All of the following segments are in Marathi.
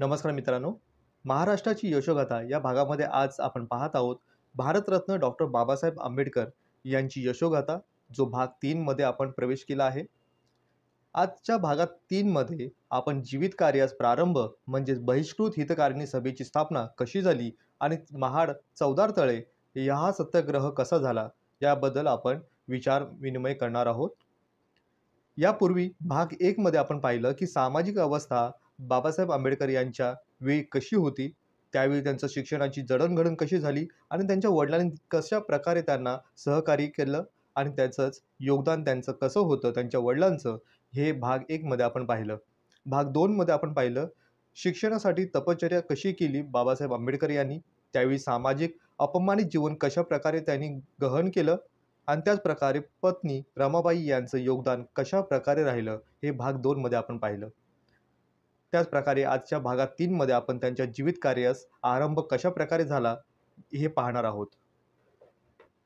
नमस्कार मित्रांनो महाराष्ट्राची यशोगाथा या भागामध्ये आज आपण पाहत आहोत भारतरत्न डॉक्टर बाबासाहेब आंबेडकर यांची यशोगाथा जो भाग तीनमध्ये आपण प्रवेश केला आहे आजच्या भागात तीनमध्ये आपण जीवित कार्यास प्रारंभ म्हणजेच बहिष्कृत हितकारिणी सभेची स्थापना कशी झाली आणि महाड चौदार तळे हा सत्याग्रह कसा झाला याबद्दल आपण विचार विनिमय करणार आहोत यापूर्वी भाग एकमध्ये आपण पाहिलं की सामाजिक अवस्था बाबासाहेब आंबेडकर यांच्या वेळी कशी होती त्यावेळी त्यांचं शिक्षणाची जडणघडण कशी झाली आणि त्यांच्या वडिलांनी कशा प्रकारे त्यांना सहकार्य केलं आणि त्याचंच योगदान त्यांचं कसं होतं त्यांच्या वडिलांचं हे भाग एकमध्ये आपण पाहिलं भाग दोनमध्ये आपण पाहिलं शिक्षणासाठी तपश्चर्या कशी केली बाबासाहेब आंबेडकर यांनी त्यावेळी सामाजिक अपमानित जीवन कशा प्रकारे त्यांनी गहन केलं आणि त्याच प्रकारे पत्नी रमाबाई यांचं योगदान कशा प्रकारे राहिलं हे भाग दोनमध्ये आपण पाहिलं त्याचप्रकारे आजच्या भागात तीनमध्ये आपण त्यांच्या जीवित कार्यास आरंभ प्रकारे झाला हे पाहणार आहोत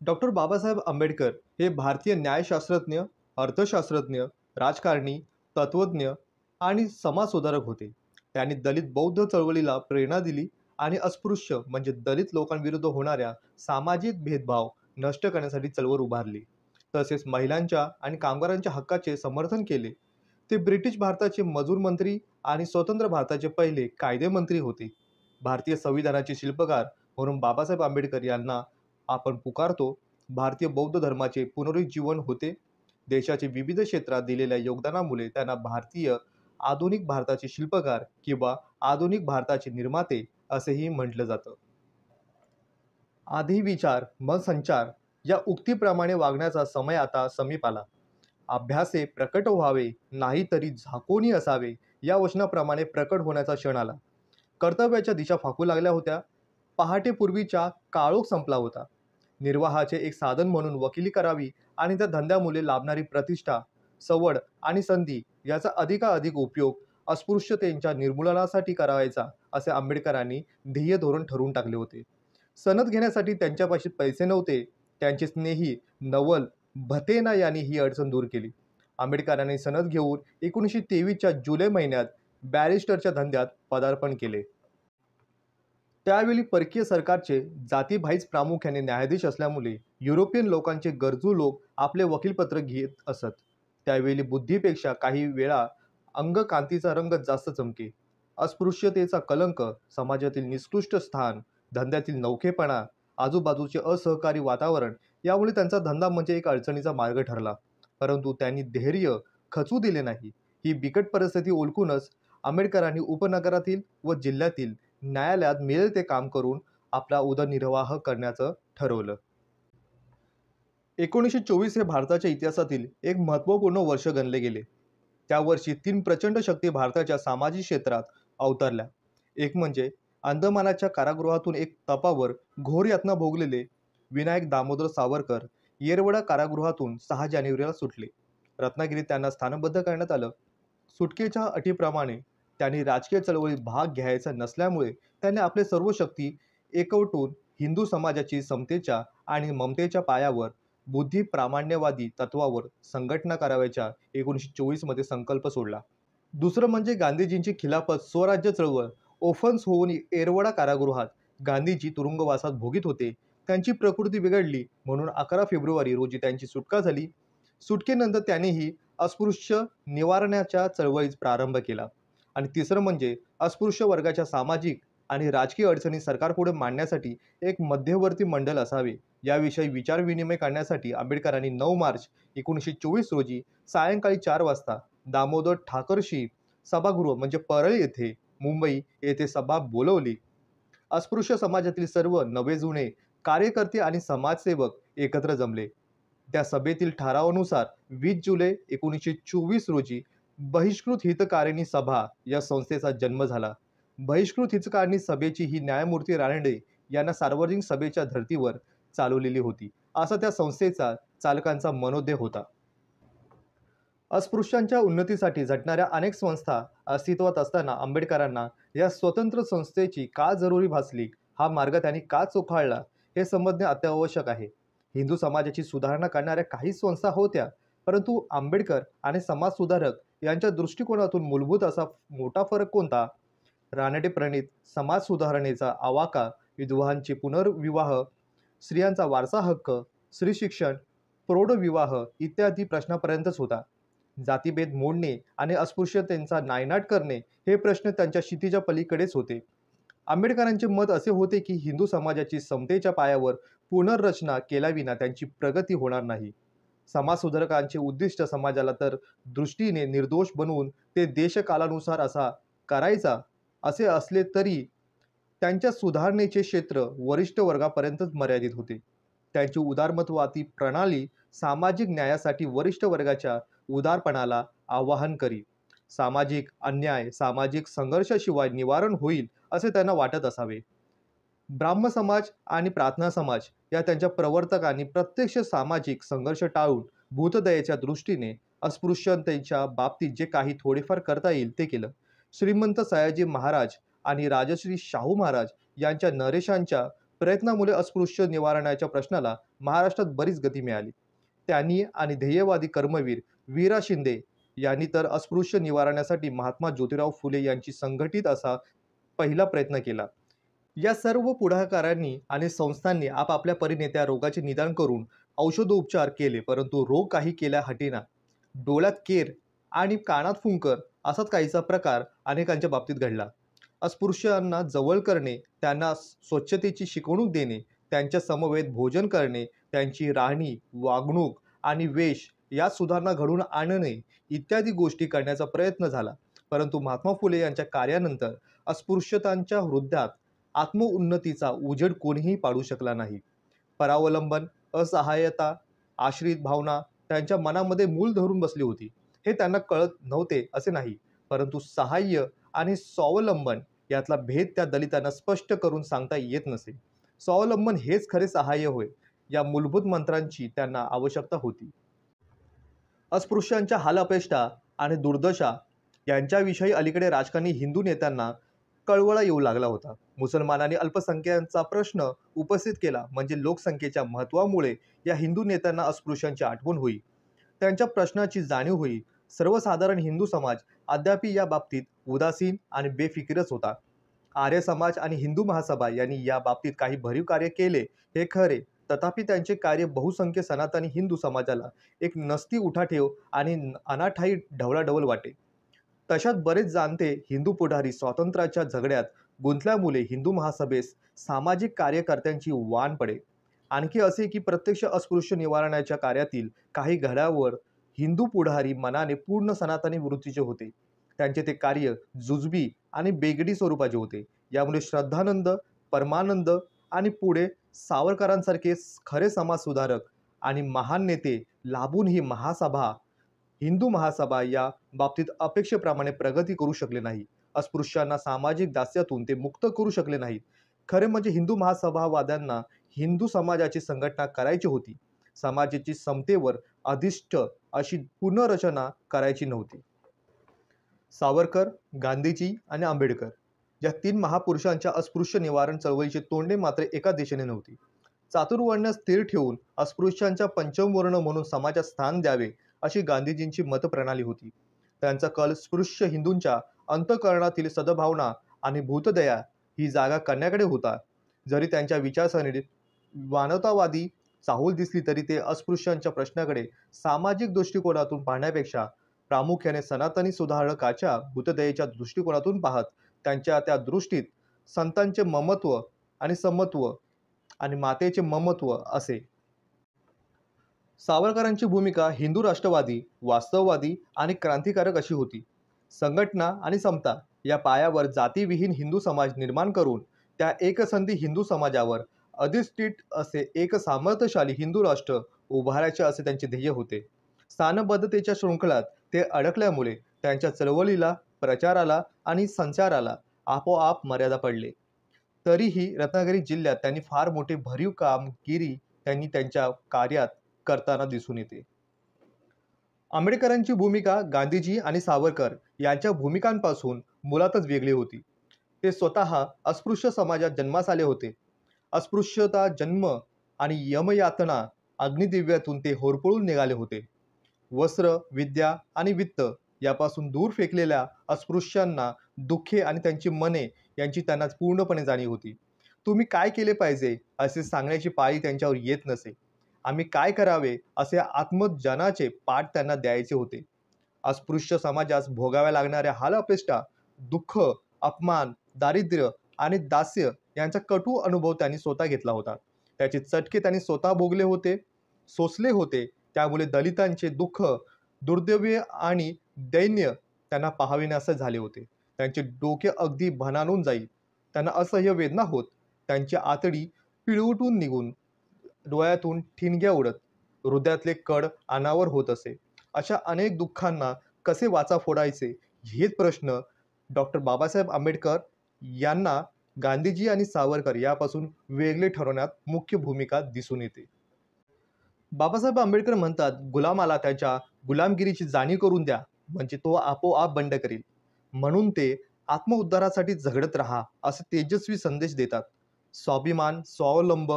डॉक्टर बाबासाहेब आंबेडकर हे भारतीय न्यायशास्त्रज्ञ अर्थशास्त्रज्ञ राजकारणी तत्वज्ञ आणि समाजसुधारक होते त्यांनी दलित बौद्ध चळवळीला प्रेरणा दिली आणि अस्पृश्य म्हणजे दलित लोकांविरुद्ध होणाऱ्या सामाजिक भेदभाव नष्ट करण्यासाठी चळवळ उभारली तसेच महिलांच्या आणि कामगारांच्या हक्काचे समर्थन केले ते ब्रिटिश भारताचे मजूर मंत्री आणि स्वतंत्र भारताचे पहिले कायदेमंत्री होते भारतीय संविधानाचे शिल्पकार म्हणून बाबासाहेब आंबेडकर यांना आपण पुकारतो भारतीय बौद्ध धर्माचे पुनरुज्जीवन होते देशाचे विविध क्षेत्रात दिलेल्या योगदानामुळे त्यांना भारतीय आधुनिक भारताचे शिल्पकार किंवा आधुनिक भारताचे निर्माते असेही म्हटलं जातं आधी विचार मग संचार या उक्तीप्रमाणे वागण्याचा समय आता समीप आला अभ्यासे प्रकट व्हावे नाहीतरी झाकोनी असावे या वचनाप्रमाणे प्रकट होण्याचा क्षण आला कर्तव्याच्या दिशा फाकू लागल्या होत्या पहाटेपूर्वीच्या काळोख संपला होता निर्वाहाचे एक साधन म्हणून वकिली करावी आणि त्या धंद्यामुळे लाभणारी प्रतिष्ठा सवड आणि संधी याचा अधिकाधिक उपयोग अस्पृश्यतेच्या निर्मूलनासाठी करावायचा असे आंबेडकरांनी ध्येय धोरण ठरवून टाकले होते सनद घेण्यासाठी त्यांच्यापाशी पैसे नव्हते त्यांचे स्नेही नवल भतेना यांनी ही अडचण दूर केली आंबेडकरांनी सनद घेऊन एकोणीसशे तेवीसच्या जुलै महिन्यात बॅरिस्टरच्या धंद्यात पदार्पण केले त्यावेळी परकीय सरकारचे जातीभाईच प्रामुख्याने न्यायाधीश असल्यामुळे युरोपियन लोकांचे गरजू लोक आपले वकीलपत्र घेत असत त्यावेळी बुद्धीपेक्षा काही वेळा अंगकांतीचा रंग जास्त चमके अस्पृश्यतेचा कलंक समाजातील निकृष्ट स्थान धंद्यातील नौखेपणा आजूबाजूचे असहकारी वातावरण यामुळे त्यांचा धंदा म्हणजे एक अडचणीचा मार्ग ठरला परंतु त्यांनी धैर्य खचू दिले नाही ही बिकट परिस्थिती ओळखूनच आंबेडकरांनी उपनगरातील व जिल्ह्यातील न्यायालयात मिळेल ते काम करून आपला उदरनिर्वाह करण्याचं ठरवलं एकोणीसशे चोवीस हे भारताच्या इतिहासातील एक महत्त्वपूर्ण वर्ष गणले गेले त्या वर्षी तीन प्रचंड शक्ती भारताच्या सामाजिक क्षेत्रात अवतरल्या एक म्हणजे अंदमानाच्या कारागृहातून एक तपावर घोर यातना भोगलेले विनायक दामोदर सावरकर येरवडा कारागृहातून सहा जानेवारीला सुटले रत्नागिरीत त्यांना स्थानबद्ध करण्यात आलं सुटकेच्या अटीप्रमाणे त्यांनी राजकीय चळवळीत भाग घ्यायचा नसल्यामुळे त्यांनी आपले सर्व शक्ती एकवटून हिंदू समाजाची समतेच्या आणि ममतेच्या पायावर बुद्धी प्रामाण्यवादी तत्वावर संघटना करावयाच्या एकोणीसशे मध्ये संकल्प सोडला दुसरं म्हणजे गांधीजींची खिलाफत स्वराज्य चळवळ ओफन्स होऊन येरवडा कारागृहात गांधीजी तुरुंगवासात भोगीत होते त्यांची प्रकृती बिघडली म्हणून अकरा फेब्रुवारी रोजी त्यांची सुटका झाली सुटकेनंतर त्यांनीही अस्पृश्य निवारण्याच्या चळवळीस प्रारंभ केला आणि तिसरं म्हणजे अस्पृश्य वर्गाच्या सामाजिक आणि राजकीय अडचणी सरकारपुढे मांडण्यासाठी एक मध्यवर्ती मंडल असावे याविषयी विचारविनिमय करण्यासाठी आंबेडकरांनी नऊ मार्च एकोणीसशे चोवीस रोजी सायंकाळी चार वाजता दामोदर ठाकरशी सभागृह म्हणजे परळ येथे मुंबई येथे सभा बोलवली अस्पृश्य समाजातील सर्व नवे जुने कार्यकर्ते आणि समाजसेवक एकत्र जमले त्या सभेतील ठरावानुसार वीस जुलै एकोणीसशे चोवीस रोजी बहिष्कृत हितकारिणी सभा या संस्थेचा जन्म झाला बहिष्कृत हितकारिणी सभेची ही न्यायमूर्ती रानडे यांना सार्वजनिक सभेच्या धर्तीवर चालवलेली होती असा त्या संस्थेचा चालकांचा मनोदय होता अस्पृश्यांच्या उन्नतीसाठी झटणाऱ्या अनेक संस्था अस्तित्वात असताना आंबेडकरांना या स्वतंत्र संस्थेची का जरुरी भासली हा मार्ग त्यांनी का चोखाळला हे समजणे अत्यावश्यक आहे हिंदू समाजाची सुधारणा करणाऱ्या काही संस्था होत्या परंतु आंबेडकर आणि समाजसुधारक यांच्या दृष्टिकोनातून मूलभूत असा मोठा फरक कोणता रानडे प्रणित समाज सुधारणेचा आवाका विधवांचे पुनर्विवाह स्त्रियांचा वारसा हक्क स्त्री शिक्षण प्रौढविवाह इत्यादी प्रश्नापर्यंतच होता जातीभेद मोडणे आणि अस्पृश्यतेचा नायनाट करणे हे प्रश्न त्यांच्या क्षितिजा पलीकडेच होते आंबेडकरांचे मत असे होते की हिंदू समाजाची समतेच्या पायावर पुनर्रचना केल्याविना त्यांची प्रगती होणार नाही समाजसुधारकांचे उद्दिष्ट समाजाला तर दृष्टीने निर्दोष बनवून ते देशकालानुसार असा करायचा असे असले तरी त्यांच्या सुधारणेचे क्षेत्र वरिष्ठ वर्गापर्यंतच मर्यादित होते त्यांची उदारमतवादी प्रणाली सामाजिक न्यायासाठी वरिष्ठ वर्गाच्या उदारपणाला आवाहन करी सामाजिक अन्याय सामाजिक संघर्षाशिवाय निवारण होईल असे त्यांना वाटत असावे ब्राह्म समाज आणि प्रार्थना समाज या त्यांच्या प्रवर्तकांनी प्रत्यक्ष सामाजिक संघर्ष टाळून भूतदयेच्या दृष्टीने अस्पृश्यतेच्या बाबतीत जे काही थोडेफार करता येईल ते केलं श्रीमंत सयाजी महाराज आणि राजश्री शाहू महाराज यांच्या नरेशांच्या प्रयत्नामुळे अस्पृश्य निवारणाच्या प्रश्नाला महाराष्ट्रात बरीच गती मिळाली त्यांनी आणि ध्येयवादी कर्मवीर वीरा शिंदे यांनी तर अस्पृश्य निवारण्यासाठी महात्मा ज्योतिराव फुले यांची संघटित असा पहिला प्रयत्न केला या सर्व पुढाकारांनी आणि संस्थांनी आपापल्या परीने त्या रोगाचे निदान करून औषधोपचार केले परंतु रोग काही केल्या हटीना डोळ्यात केर आणि कानात फुंकर असाच काहीचा प्रकार अनेकांच्या बाबतीत घडला अस्पृश्यांना जवळ करणे त्यांना स्वच्छतेची शिकवणूक देणे त्यांच्या समवेत भोजन करणे त्यांची राहणी वागणूक आणि वेश या सुधारणा घडून आणणे इत्यादी गोष्टी करण्याचा प्रयत्न झाला परंतु महात्मा फुले यांच्या कार्यानंतर अस्पृश्यतांच्या हृदयात आत्मउन्नतीचा उजेड कोणीही पाडू शकला नाही परावलंबन असहाय्यता आश्रित भावना त्यांच्या मनामध्ये मूल धरून बसली होती हे त्यांना कळत नव्हते असे नाही परंतु सहाय्य आणि स्वावलंबन यातला भेद त्या दलितांना स्पष्ट करून सांगता येत नसे स्वावलंबन हेच खरे सहाय्य होय या मूलभूत मंत्रांची त्यांना आवश्यकता होती अस्पृश्यांच्या हालापेष्टा आणि दुर्दशा यांच्याविषयी अलीकडे राजकारणी हिंदू नेत्यांना कळवळा येऊ लागला होता मुसलमानांनी अल्पसंख्यांचा प्रश्न उपस्थित केला म्हणजे लोकसंख्येच्या महत्त्वामुळे या हिंदू नेत्यांना अस्पृश्यांची आठवण होई त्यांच्या प्रश्नाची जाणीव होई सर्वसाधारण हिंदू समाज अद्याप या बाबतीत उदासीन आणि बेफिकीरच होता आर्य समाज आणि हिंदू महासभा यांनी या बाबतीत काही भरीव कार्य केले हे खरे तथापि त्यांचे कार्य बहुसंख्य सनातनी हिंदू समाजाला एक नसती उठाठेव आणि अनाठाई ढवळाढवल वाटे तशात बरेच जाणते हिंदू पुढारी स्वातंत्र्याच्या झगड्यात गुंतल्यामुळे हिंदू महासभेस सामाजिक कार्यकर्त्यांची वाण पडे आणखी असे की प्रत्यक्ष अस्पृश्य निवारणाच्या कार्यातील काही घड्यावर हिंदू पुढारी मनाने पूर्ण सनातनी वृत्तीचे होते त्यांचे ते कार्य जुजबी आणि बेगडी स्वरूपाचे होते यामुळे श्रद्धानंद परमानंद आणि पुढे सावरकरांसारखे खरे समाजसुधारक आणि महान नेते लाभून ही महासभा हिंदू महासभा या बाबतीत अपेक्षेप्रमाणे प्रगती करू शकले नाही अस्पृश्यांना सामाजिक दास्यातून ते मुक्त करू शकले नाहीत खरे म्हणजे हिंदू महासभावाद्यांना हिंदू समाजाची संघटना करायची होती समाजाची समतेवर अधिष्ठ अशी पुनर्रचना करायची नव्हती सावरकर गांधीजी आणि आंबेडकर या तीन महापुरुषांच्या अस्पृश्य निवारण चळवळीचे तोंडे मात्र एका दिशेने नव्हती चातुर्वर्ण स्थिर ठेवून अस्पृश्यांच्या पंचमवर्ण म्हणून समाजात स्थान द्यावे अशी गांधीजींची मतप्रणाली होती त्यांचा कल स्पृश्य हिंदूंच्या अंतकरणातील सद्भावना आणि भूतदया ही जागा करण्याकडे होता जरी त्यांच्या विचारसरणीत मानवतावादी चाहूल दिसली तरी ते अस्पृश्यांच्या प्रश्नाकडे सामाजिक दृष्टिकोनातून पाहण्यापेक्षा प्रामुख्याने सनातनी सुधारकाच्या भूतदयेच्या दृष्टिकोनातून पाहत त्यांच्या त्या दृष्टीत संतांचे ममत्व आणि समत्व आणि मातेचे ममत्व असे सावरकरांची भूमिका हिंदू राष्ट्रवादी वास्तववादी आणि क्रांतिकारक अशी होती संघटना आणि समता या पायावर जातीविहीन हिंदू समाज निर्माण करून त्या एकसंधी हिंदू समाजावर अधिष्ठित असे एक सामर्थ्यशाली हिंदू राष्ट्र उभारायचे असे त्यांचे ध्येय होते स्थानबद्धतेच्या शृंखलात ते अडकल्यामुळे त्यांच्या चळवळीला प्रचाराला आणि संचाराला आपोआप मर्यादा पडले तरीही रत्नागिरी जिल्ह्यात त्यांनी फार मोठे भरीव कामगिरी त्यांनी त्यांच्या कार्यात करताना दिसून येते आंबेडकरांची भूमिका गांधीजी आणि सावरकर यांच्या भूमिकांपासून मुलातच वेगळी होती ते स्वतः अस्पृश्य समाजात जन्मास आले होते अस्पृश्यता जन्म आणि यमयातना अग्निदिव्यातून ते होरपळून निघाले होते वस्त्र विद्या आणि वित्त यापासून दूर फेकलेल्या अस्पृश्यांना दुःखे आणि त्यांची मने यांची त्यांना पूर्णपणे जाणीव होती तुम्ही काय केले पाहिजे असे सांगण्याची पाळी त्यांच्यावर येत नसे आम्ही काय करावे असे आत्मजनाचे पाठ त्यांना द्यायचे होते अस्पृश्य समाजास भोगाव्या लागणाऱ्या हाल अपेष्टा दुःख अपमान दारिद्र्य आणि दास्य यांचा कटू अनुभव त्यांनी स्वतः घेतला होता त्याचे चटके त्यांनी स्वतः भोगले होते सोसले होते त्यामुळे दलितांचे दुःख दुर्दैवी आणि दैन्य त्यांना असे झाले होते त्यांचे डोके अगदी भनानून जाई त्यांना असह्य वेदना होत त्यांची आतडी पिळवटून निघून डोळ्यातून ठिणग्या उडत हृदयातले कड अनावर होत असे अशा अनेक दुःखांना कसे वाचा फोडायचे हेच प्रश्न डॉक्टर बाबासाहेब आंबेडकर यांना गांधीजी आणि सावरकर यापासून वेगळे ठरवण्यात मुख्य भूमिका दिसून येते बाबासाहेब आंबेडकर म्हणतात गुलामाला त्याच्या गुलामगिरीची जाणीव करून द्या म्हणजे तो आपोआप बंड करील म्हणून ते आत्मउद्धारासाठी झगडत राहा असे तेजस्वी संदेश देतात स्वाभिमान स्वावलंब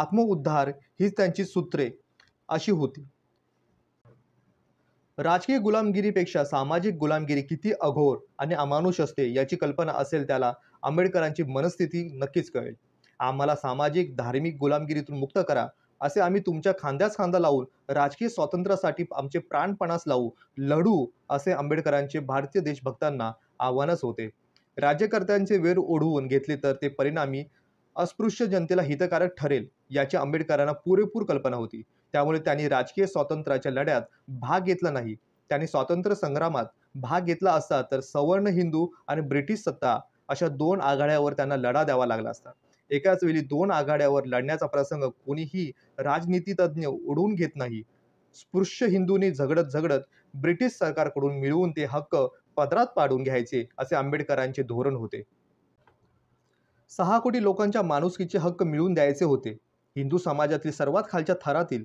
आत्मउद्धार हीच त्यांची सूत्रे अशी होती राजकीय गुलामगिरीपेक्षा सामाजिक गुलामगिरी किती अघोर आणि अमानुष असते याची कल्पना असेल त्याला आंबेडकरांची मनस्थिती नक्कीच कळेल आम्हाला सामाजिक धार्मिक गुलामगिरीतून मुक्त करा असे आम्ही तुमच्या खांद्याच खांदा लावून राजकीय स्वातंत्र्यासाठी आमचे प्राणपणास लावू लढू असे आंबेडकरांचे भारतीय देशभक्तांना आव्हानच होते राज्यकर्त्यांचे वेर ओढवून घेतले तर ते परिणामी अस्पृश्य जनतेला हितकारक ठरेल याची आंबेडकरांना पुरेपूर कल्पना होती त्यामुळे त्यांनी राजकीय स्वातंत्र्याच्या लढ्यात भाग घेतला नाही त्यांनी स्वातंत्र्य संग्रामात भाग घेतला असता तर सवर्ण हिंदू आणि ब्रिटिश सत्ता अशा दोन आघाड्यावर त्यांना लढा द्यावा लागला असता एकाच वेळी दोन आघाड्यावर लढण्याचा प्रसंग कोणीही राजनीतीतज्ञ ओढून घेत नाही स्पृश्य हिंदूंनी झगडत झगडत ब्रिटिश सरकारकडून मिळवून ते हक्क पदरात पाडून घ्यायचे असे आंबेडकरांचे धोरण होते सहा कोटी लोकांच्या माणुसकीचे हक्क मिळवून द्यायचे होते हिंदू समाजातील सर्वात खालच्या थरातील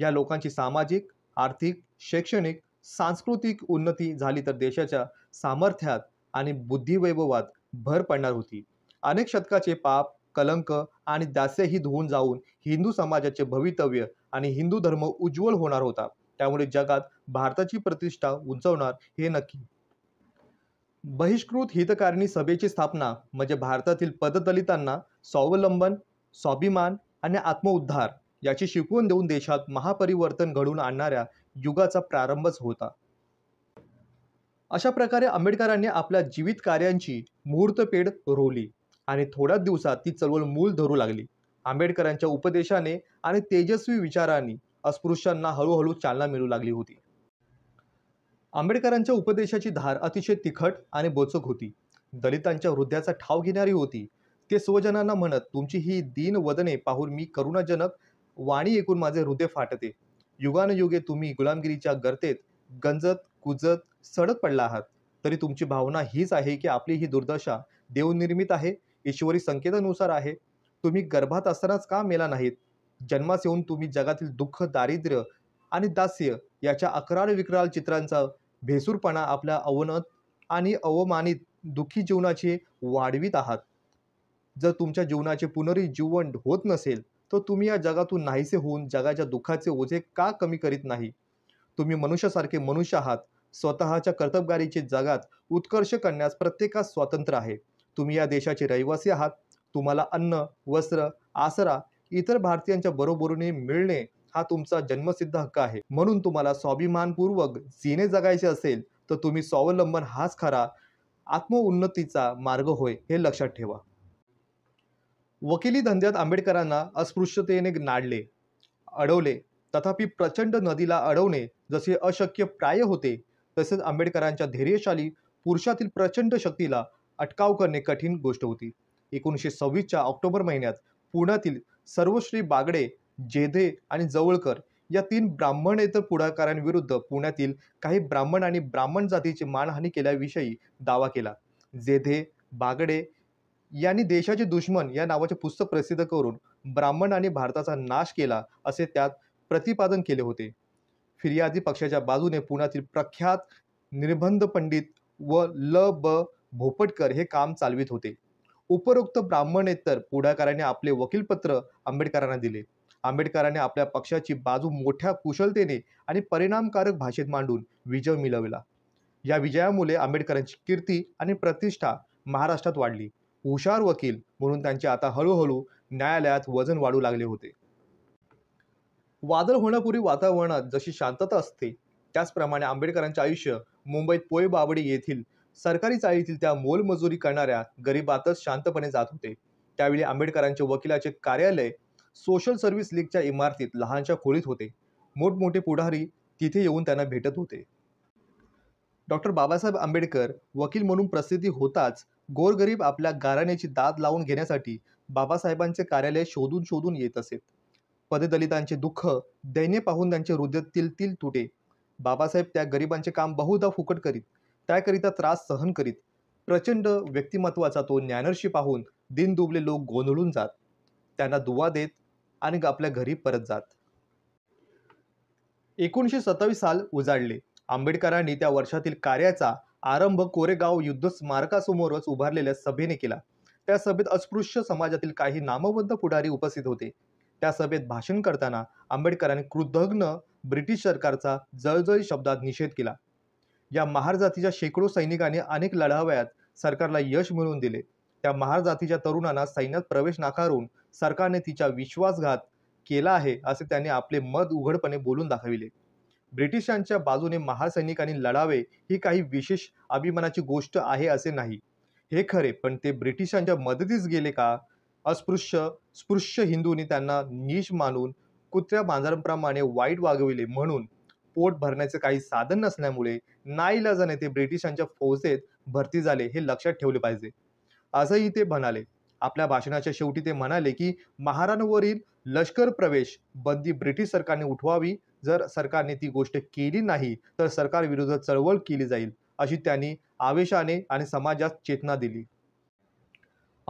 या लोकांची सामाजिक आर्थिक शैक्षणिक सांस्कृतिक उन्नती झाली तर देशाच्या सामर्थ्यात आणि बुद्धिवैभवात भर पडणार होती अनेक शतकाचे पाप कलंक आणि दास्यही धुवून जाऊन हिंदू समाजाचे भवितव्य आणि हिंदू धर्म उज्ज्वल होणार होता त्यामुळे जगात भारताची प्रतिष्ठा उंचवणार हे नक्की बहिष्कृत हितकारिणी सभेची स्थापना म्हणजे भारतातील पददलितांना स्वावलंबन स्वाभिमान आणि आत्मउद्धार याची शिकवण देऊन देशात महापरिवर्तन घडवून आणणाऱ्या युगाचा प्रारंभच होता अशा प्रकारे आंबेडकरांनी आपल्या जीवित कार्यांची मुहूर्तपेढ रोवली आणि थोड्याच दिवसात ती चळवळ मूल धरू लागली आंबेडकरांच्या उपदेशाने आणि तेजस्वी विचारांनी अस्पृश्यांना हळूहळू चालना मिळू लागली होती आंबेडकरांच्या उपदेशाची धार अतिशय तिखट आणि बोचक होती दलितांच्या हृदयाचा ठाव घेणारी होती ते स्वजनांना म्हणत तुमची ही दीन वदने पाहून मी करुणाजनक वाणी ऐकून माझे हृदय फाटते युगानुयुगे तुम्ही गुलामगिरीच्या गर्तेत गंजत कुजत सडत पडला आहात तरी तुमची भावना हीच आहे की आपली ही दुर्दशा देवनिर्मित आहे ईश्वरी संकेतानुसार आहे तुम्ही गर्भात असतानाच का मेला नाहीत जन्मास येऊन तुम्ही जगातील दुःख दारिद्र्य आणि दास्य याच्या अकराळ विक्राल चित्रांचा भेसूरपणा आपल्या अवनत आणि अवमानित दुःखी जीवनाचे वाढवीत आहात जर तुमच्या जीवनाचे पुनरुज्जीवन होत नसेल तर तुम्ही या जगातून नाहीसे होऊन जगाच्या दुःखाचे ओझे का कमी करीत नाही तुम्ही मनुष्यासारखे मनुष्य आहात स्वतःच्या कर्तबगारीचे जगात उत्कर्ष करण्यास प्रत्येकास स्वातंत्र्य आहे तुम्ही या देशाचे रहिवासी आहात तुम्हाला अन्न वस्त्र आसरा इतर भारतीयांच्या बरोबरीने मिळणे हा तुमचा जन्मसिद्ध हक्क आहे म्हणून तुम्हाला स्वाभिमानपूर्वक जिने जगायचे असेल तर तुम्ही स्वावलंबन हाच खरा आत्मउन्नतीचा मार्ग होय हे लक्षात ठेवा वकिली धंद्यात आंबेडकरांना अस्पृश्यतेने नाडले अडवले तथापि प्रचंड नदीला अडवणे जसे अशक्य प्राय होते तसेच आंबेडकरांच्या धैर्यशाली पुरुषातील प्रचंड शक्तीला अटकाव करणे कठीण गोष्ट होती एकोणीसशे सव्वीसच्या ऑक्टोबर महिन्यात पुण्यातील सर्वश्री बागडे जेधे आणि जवळकर या तीन ब्राह्मणेतर पुढाकारांविरुद्ध पुण्यातील काही ब्राह्मण आणि ब्राह्मण जातीची मानहानी केल्याविषयी दावा केला जेधे बागडे यांनी देशाचे दुश्मन या नावाचे पुस्तक प्रसिद्ध करून ब्राह्मण आणि भारताचा नाश केला असे त्यात प्रतिपादन केले होते फिर्यादी पक्षाच्या बाजूने पुण्यातील प्रख्यात निर्बंध पंडित व ल ब भोपटकर हे काम चालवित होते उपरोक्त ब्राह्मणेतर पुढाकाराने आपले वकीलपत्र आंबेडकरांना दिले आंबेडकरांनी आपल्या पक्षाची बाजू मोठ्या कुशलतेने आणि परिणामकारक भाषेत मांडून विजय मिळवला या विजयामुळे आंबेडकरांची कीर्ती आणि प्रतिष्ठा महाराष्ट्रात वाढली हुशार वकील म्हणून त्यांचे आता हळूहळू न्यायालयात वजन वाढू लागले होते वादळ होण्यापूर्वी वातावरणात जशी शांतता असते त्याचप्रमाणे आंबेडकरांचे आयुष्य मुंबईत पोय बावडी येथील सरकारी चाळीतील त्या मोलमजुरी करणाऱ्या गरिबातच शांतपणे जात होते त्यावेळी आंबेडकरांचे वकिलाचे कार्यालय सोशल सर्व्हिस लीगच्या इमारतीत लहानशा खोलीत होते मोठमोठे पुढारी तिथे येऊन त्यांना भेटत होते डॉक्टर बाबासाहेब आंबेडकर वकील म्हणून प्रसिद्धी होताच गोरगरीब आपल्या गाराण्याची दाद लावून घेण्यासाठी बाबासाहेबांचे कार्यालय शोधून शोधून येत असे पददलितांचे दुःख दैन्य पाहून त्यांचे हृदयातील तील तुटे बाबासाहेब त्या गरिबांचे काम बहुधा फुकट करीत त्याकरिता त्रास सहन करीत प्रचंड व्यक्तिमत्वाचा तो ज्ञानर्शी पाहून दिनदुबले लोक गोंधळून जात त्यांना दुवा देत आणि आपल्या घरी परत जात एकोणीशे सत्तावीस साल उजाडले आंबेडकरांनी त्या वर्षातील कार्याचा आरंभ कोरेगाव युद्ध स्मारकासमोरच उभारलेल्या सभेने केला त्या सभेत अस्पृश्य समाजातील काही नामवंत पुढारी उपस्थित होते त्या सभेत भाषण करताना आंबेडकरांनी कृतघ्न ब्रिटिश सरकारचा जळजळी शब्दात निषेध केला या महार जातीच्या शेकडो सैनिकांनी अनेक लढाव्यात सरकारला यश मिळवून दिले त्या महार जातीच्या तरुणांना सैन्यात प्रवेश नाकारून सरकारने तिचा विश्वासघात केला आहे असे त्यांनी आपले मत उघडपणे बोलून दाखविले ब्रिटिशांच्या बाजूने महासैनिकांनी लढावे ही काही विशेष अभिमानाची गोष्ट आहे असे नाही हे खरे पण ते ब्रिटिशांच्या मदतीस गेले का अस्पृश्य स्पृश्य हिंदूंनी त्यांना नीश मानून कुत्र्या मांजरांप्रमाणे वाईट वागविले म्हणून पोट भरण्याचे काही साधन नसल्यामुळे नाईलाजाने ते ब्रिटिशांच्या फौजेत भरती झाले हे लक्षात ठेवले पाहिजे असंही ते म्हणाले आपल्या भाषणाच्या शेवटी ते म्हणाले की महाराणवरील लष्कर प्रवेश बंदी ब्रिटिश सरकारने उठवावी जर सरकारने ती गोष्ट केली नाही तर सरकार विरुद्ध चळवळ केली जाईल अशी त्यांनी आवेशाने आणि समाजात चेतना दिली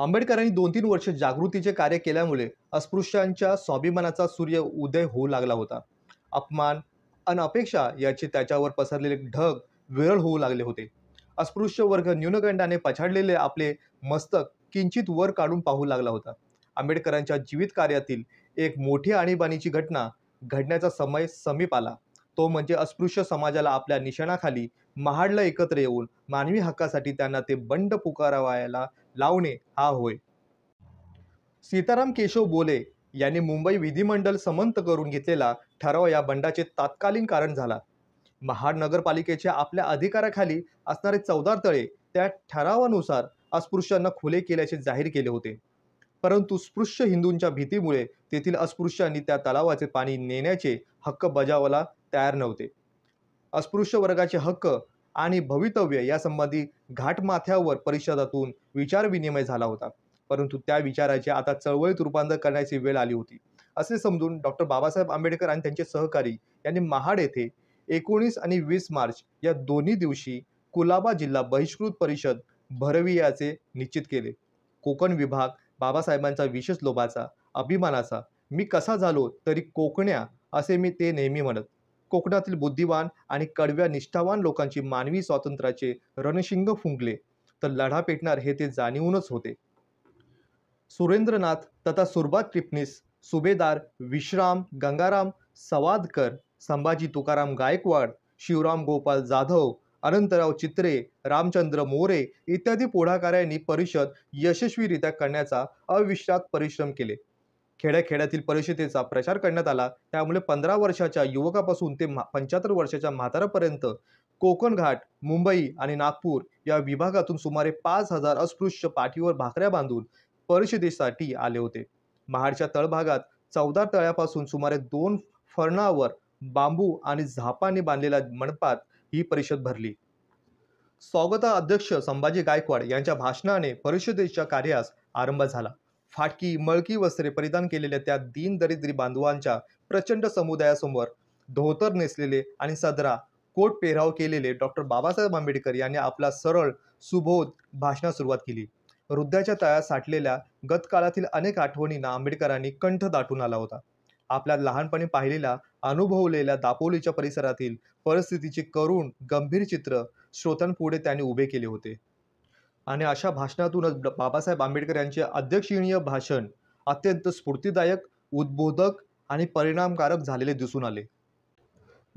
आंबेडकरांनी दोन तीन वर्ष जागृतीचे कार्य केल्यामुळे अस्पृश्यांच्या स्वाभिमानाचा सूर्य उदय होऊ लागला होता अपमान अपेक्षा याचे त्याच्यावर पसरलेले ढग विरळ होऊ लागले होते अस्पृश्य वर्ग न्यूनगंडाने पछाडलेले आपले मस्तक किंचित वर काढून पाहू लागला होता आंबेडकरांच्या जीवित कार्यातील एक मोठी आणीबाणीची घटना घडण्याचा समय समीप आला तो म्हणजे अस्पृश्य समाजाला आपल्या निशाणाखाली महाडला एकत्र येऊन मानवी हक्कासाठी त्यांना ते बंड पुकारावायला लावणे हा होय सीताराम केशव बोले यांनी मुंबई विधिमंडळ समंत करून घेतलेला ठराव या बंडाचे तात्कालीन कारण झाला महाड नगरपालिकेच्या आपल्या अधिकाराखाली असणारे चौदार तळे त्या ठरावानुसार अस्पृश्यांना खुले केल्याचे जाहीर केले होते परंतु स्पृश्य हिंदूंच्या भीतीमुळे तेथील अस्पृश्यांनी त्या तलावाचे पाणी नेण्याचे हक्क बजावला तयार नव्हते अस्पृश्य वर्गाचे हक्क आणि भवितव्य यासंबंधी घाटमाथ्यावर परिषदातून विचारविनिमय झाला होता परंतु त्या विचाराचे आता चळवळीत रूपांतर करण्याची वेळ आली होती असे समजून डॉक्टर बाबासाहेब आंबेडकर आणि त्यांचे सहकारी यांनी महाड येथे एकोणीस आणि वीस मार्च या दोन्ही दिवशी कुलाबा जिल्हा बहिष्कृत परिषद भरवियाचे निश्चित केले कोकण विभाग बाबासाहेबांचा विशेष लोभाचा अभिमानाचा मी कसा झालो तरी कोकण्या असे मी ते नेहमी म्हणत कोकणातील बुद्धिवान आणि कडव्या निष्ठावान लोकांची मानवी स्वातंत्र्याचे रणशिंग फुंकले तर लढा पेटणार हे ते जाणीवूनच होते सुरेंद्रनाथ तथा सुरबात टिपणीस सुभेदार विश्राम गंगाराम सवादकर संभाजी तुकाराम गायकवाड शिवराम गोपाल जाधव अनंतराव चित्रे रामचंद्र मोरे इत्यादी पुढाकारांनी परिषद यशस्वीरित्या करण्याचा अविश्रात परिश्रम केले खेड्याखेड्यातील परिषदेचा प्रचार करण्यात आला त्यामुळे पंधरा वर्षाच्या युवकापासून ते पंच्याहत्तर वर्षाच्या म्हातारापर्यंत कोकण घाट मुंबई आणि नागपूर या विभागातून सुमारे पाच हजार अस्पृश्य पाठीवर भाकऱ्या बांधून परिषदेसाठी आले होते महाडच्या तळभागात चौदा तळ्यापासून सुमारे दोन फरणावर बांबू आणि झापाने बांधलेल्या मंडपात ही परिषद भरली स्वागता अध्यक्ष संभाजी गायकवाड यांच्या भाषणाने परिषदेच्या कार्यास आरंभ झाला फाटकी मळकी वस्त्रे परिधान केलेल्या त्या दीनदरिद्री बांधवांच्या प्रचंड समुदायासमोर धोतर नेसलेले आणि सदरा कोट पेहराव केलेले डॉक्टर बाबासाहेब आंबेडकर यांनी आपला सरळ सुबोध भाषणास सुरुवात केली हृदयाच्या तळ्यात साठलेल्या गतकाळातील अनेक आठवणींना आंबेडकरांनी कंठ दाटून आला होता आपल्या लहानपणी पाहिलेला अनुभवलेल्या दापोलीच्या परिसरातील परिस्थितीचे करुण गंभीर चित्र श्रोतांपुढे त्यांनी उभे केले होते आणि अशा भाषणातूनच बाबासाहेब आंबेडकर यांचे अध्यक्षीय भाषण अत्यंत स्फूर्तीदायक उद्बोधक आणि परिणामकारक झालेले दिसून आले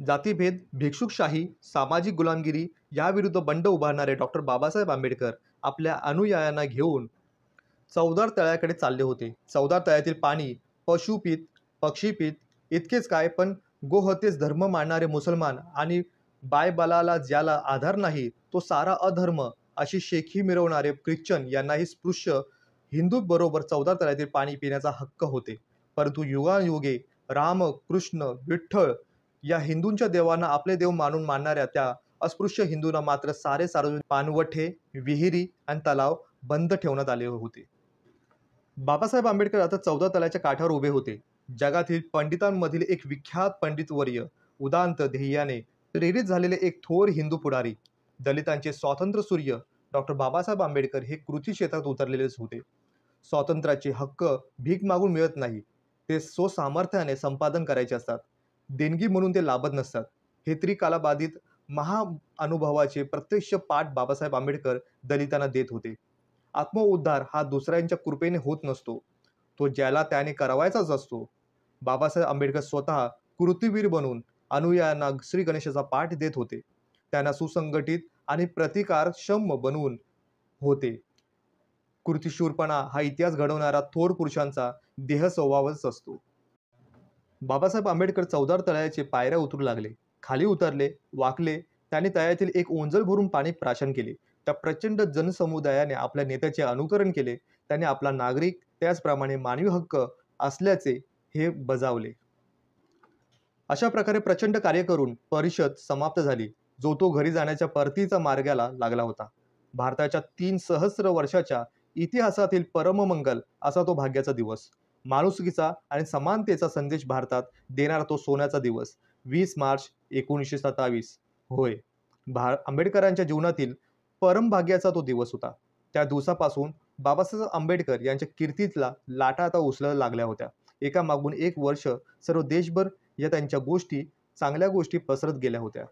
जातीभेद भिक्षुकशाही सामाजिक गुलामगिरी याविरुद्ध बंड उभारणारे डॉक्टर बाबासाहेब आंबेडकर आपल्या अनुयायांना घेऊन चौदार तळ्याकडे चालले होते चौदार तळ्यातील पाणी पशुपीत पक्षीपीत इतकेच काय पण गोहतेस धर्म मानणारे मुसलमान आणि बायबलाला ज्याला आधार नाही तो सारा अधर्म अशी शेखी मिरवणारे ख्रिश्चन यांनाही स्पृश्य हिंदू बरोबर चौदा तळ्यातील पाणी पिण्याचा हक्क होते परंतु युगायुगे राम कृष्ण विठ्ठल या हिंदूंच्या देवांना आपले देव मानून मानणाऱ्या त्या अस्पृश्य हिंदूंना मात्र सारे सार्वजनिक पानवठे विहिरी आणि तलाव बंद ठेवण्यात आले होते बाबासाहेब आंबेडकर आता चौदा तलाच्या काठावर उभे होते जगातील पंडितांमधील एक विख्यात पंडितवर्य उदांत ध्येयाने प्रेरित झालेले एक थोर हिंदू पुढारी दलितांचे स्वातंत्र्य सूर्य डॉक्टर बाबासाहेब आंबेडकर हे कृती क्षेत्रात उतरलेलेच होते स्वातंत्र्याचे हक्क भीक मागून मिळत नाही ते स्वसामर्थ्याने संपादन करायचे असतात देणगी म्हणून ते लाभत नसतात हे त्रिकालाबाधित महा अनुभवाचे प्रत्यक्ष पाठ बाबासाहेब आंबेडकर दलितांना देत होते आत्मउद्धार हा दुसऱ्यांच्या कृपेने होत नसतो तो ज्याला त्याने करावायचाच असतो बाबासाहेब आंबेडकर स्वतः कृतीवीर बनून अनुयायांना श्री गणेशाचा पाठ देत होते त्यांना सुसंघटित आणि प्रतिकारक्षम बनवून होते कृतीशूरपणा हा इतिहास घडवणारा थोर पुरुषांचा देह स्वभावच असतो बाबासाहेब आंबेडकर चौदार तळ्याचे पायऱ्या उतरू लागले खाली उतरले वाकले त्यांनी तळ्यातील एक ओंजल भरून पाणी प्राशन केले त्या प्रचंड जनसमुदायाने आपल्या नेत्याचे अनुकरण केले त्याने आपला नागरिक त्याचप्रमाणे मानवी हक्क असल्याचे हे बजावले अशा प्रकारे प्रचंड कार्य करून परिषद समाप्त झाली जो तो घरी जाण्याच्या परतीचा मार्गाला लागला होता भारताच्या तीन सहस्र वर्षाच्या इतिहासातील परममंगल असा तो भाग्याचा दिवस माणुसकीचा आणि समानतेचा संदेश भारतात देणारा तो सोन्याचा दिवस वीस मार्च एकोणीसशे सत्तावीस होय भार आंबेडकरांच्या जीवनातील भाग्याचा तो दिवस होता त्या दिवसापासून बाबासाहेब आंबेडकर यांच्या कीर्तीतला लाटा आता उचलायला लागल्या होत्या एकामागून एक वर्ष सर्व देशभर या त्यांच्या गोष्टी चांगल्या गोष्टी पसरत गेल्या होत्या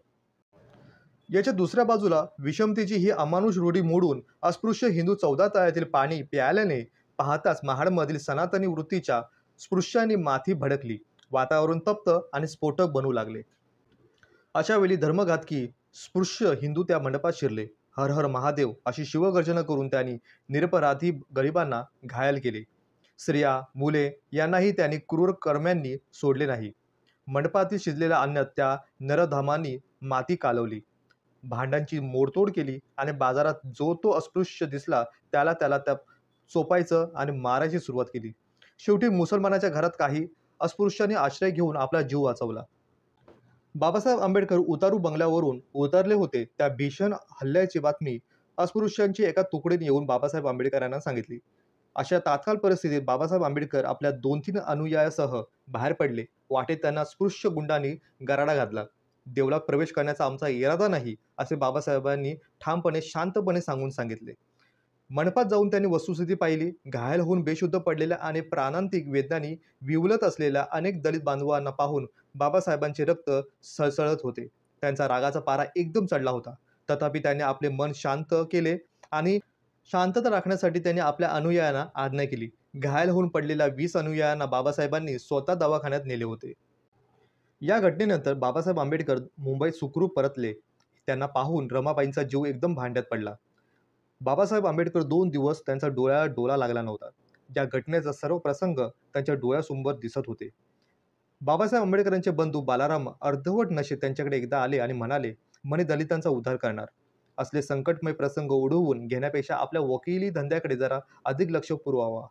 याच्या दुसऱ्या बाजूला विषमतेची ही अमानुष रूढी मोडून अस्पृश्य हिंदू चौदा तळ्यातील पाणी प्यायल्याने पाहताच महाडमधील सनातनी वृत्तीच्या स्पृश्याने माथी भडकली वातावरण तप्त आणि स्फोटक बनू लागले अशा वेळी धर्मघातकी स्पृश्य हिंदू त्या मंडपात शिरले हर हर महादेव अशी शिवगर्जना करून त्यांनी निरपराधी गरिबांना घायल केले स्त्रिया मुले यांनाही त्यांनी क्रूर कर्म्यांनी सोडले नाही मंडपातील शिजलेल्या अन्न त्या नरधामांनी माती कालवली भांडांची मोडतोड केली आणि बाजारात जो तो अस्पृश्य दिसला त्याला त्याला त्या चोपायचं आणि मारायची सुरुवात केली शेवटी मुसलमानाच्या घरात काही अस्पृश्याने आश्रय घेऊन आपला जीव वाचवला बाबासाहेब आंबेडकर उतारू बंगल्यावरून उतरले होते त्या भीषण हल्ल्याची बातमी अस्पृश्यांची एका तुकडीने येऊन बाबासाहेब आंबेडकरांना सांगितली अशा तात्काळ परिस्थितीत बाबासाहेब आंबेडकर आपल्या दोन तीन अनुयायासह बाहेर पडले वाटेत त्यांना स्पृश्य गुंडांनी गराडा घातला देवळात प्रवेश करण्याचा आमचा इरादा नाही असे बाबासाहेबांनी ठामपणे शांतपणे सांगून सांगितले मनपात जाऊन त्यांनी वस्तुस्थिती पाहिली घायल होऊन बेशुद्ध पडलेल्या आणि प्राणांतिक वेदनांनी विवलत असलेल्या अनेक दलित बांधवांना पाहून बाबासाहेबांचे रक्त सळसळत होते त्यांचा रागाचा पारा एकदम चढला होता तथापि त्यांनी आपले मन शांत केले आणि शांतता राखण्यासाठी त्यांनी आपल्या अनुयायांना आज्ञा केली घायल होऊन पडलेल्या वीस अनुयायांना बाबासाहेबांनी स्वतः दवाखान्यात नेले होते या घटनेनंतर बाबासाहेब आंबेडकर मुंबईत सुखरूप परतले त्यांना पाहून रमाबाईंचा जीव एकदम भांड्यात पडला बाबासाहेब आंबेडकर दोन दिवस त्यांचा डोळ्याला डोला लागला नव्हता या घटनेचा सर्व प्रसंग त्यांच्या डोळ्यासमोर दिसत होते बाबासाहेब आंबेडकरांचे बंधू बालाराम अर्धवट नशेत त्यांच्याकडे एकदा आले आणि म्हणाले म्हणे दलितांचा उद्धार करणार असले संकटमय प्रसंग उडवून घेण्यापेक्षा आपल्या वकिली धंद्याकडे जरा अधिक लक्ष पुरवावा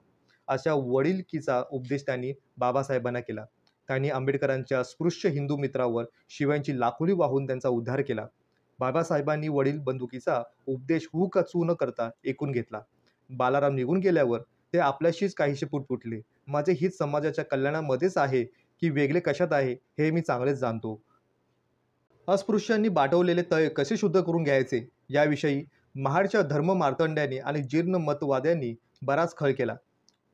अशा वडीलकीचा उपदेश त्यांनी बाबासाहेबांना केला त्यांनी आंबेडकरांच्या स्पृश्य हिंदू मित्रावर शिवांची लाखोली वाहून त्यांचा उद्धार केला बाबासाहेबांनी वडील बंदुकीचा उपदेश हू कचू न करता ऐकून घेतला बालाराम निघून गेल्यावर ते आपल्याशीच काहीशी पुटपुटले माझे हित समाजाच्या कल्याणामध्येच आहे की वेगळे कशात आहे हे मी चांगलेच जाणतो अस्पृश्यांनी बाटवलेले तय कसे शुद्ध करून घ्यायचे याविषयी महाडच्या धर्म मार्तंड्यांनी आणि जीर्ण मतवाद्यांनी बराच खळ केला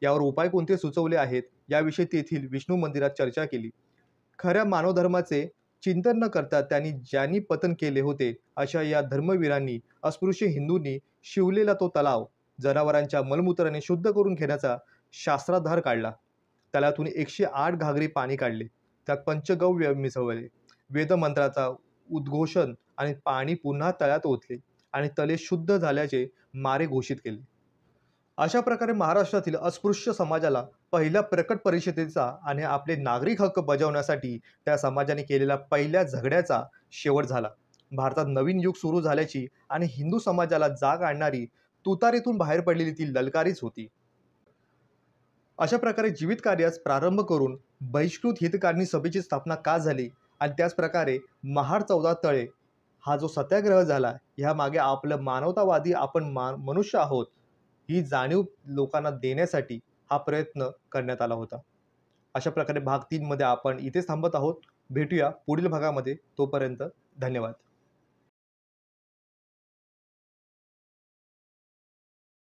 यावर उपाय कोणते सुचवले आहेत याविषयी तेथील विष्णू मंदिरात चर्चा केली खऱ्या मानवधर्माचे चिंतन न करता त्यांनी ज्यांनी पतन केले होते अशा या धर्मवीरांनी अस्पृश्य हिंदूंनी शिवलेला तो तलाव जनावरांच्या मलमूत्राने शुद्ध करून घेण्याचा शास्त्राधार काढला तलातून एकशे आठ घागरी पाणी काढले त्यात पंचगव्य मिसळले वेदमंत्राचा उद्घोषण आणि पाणी पुन्हा तळ्यात ओतले आणि तले शुद्ध झाल्याचे मारे घोषित केले अशा प्रकारे महाराष्ट्रातील अस्पृश्य समाजाला पहिल्या प्रकट परिषदेचा आणि आपले नागरिक हक्क बजावण्यासाठी त्या समाजाने केलेल्या पहिल्या झगड्याचा शेवट झाला भारतात नवीन युग सुरू झाल्याची आणि हिंदू समाजाला जाग आणणारी तुतारीतून बाहेर पडलेली ती ललकारीच होती अशा प्रकारे जीवित कार्यास प्रारंभ करून बहिष्कृत हितकारणी सभेची स्थापना का झाली आणि त्याचप्रकारे महार चौदा तळे हा जो सत्याग्रह झाला ह्या मागे आपलं मानवतावादी आपण मान मनुष्य आहोत ही जाणीव लोकांना देण्यासाठी हा प्रयत्न करण्यात आला होता अशा प्रकारे भाग तीनमध्ये आपण इथे थांबत आहोत भेटूया पुढील भागामध्ये तोपर्यंत धन्यवाद